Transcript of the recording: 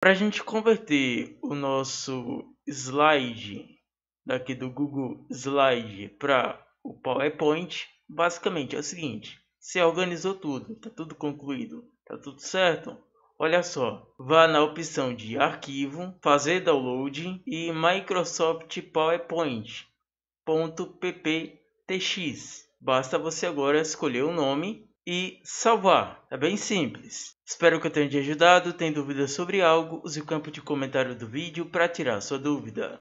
Para a gente converter o nosso slide daqui do Google Slide para o PowerPoint, basicamente é o seguinte: você organizou tudo, está tudo concluído, está tudo certo. Olha só, vá na opção de arquivo, fazer download e Microsoft PowerPoint.pptx. Basta você agora escolher o nome e salvar. É bem simples. Espero que eu tenha te ajudado. Tem dúvidas sobre algo? Use o campo de comentário do vídeo para tirar sua dúvida.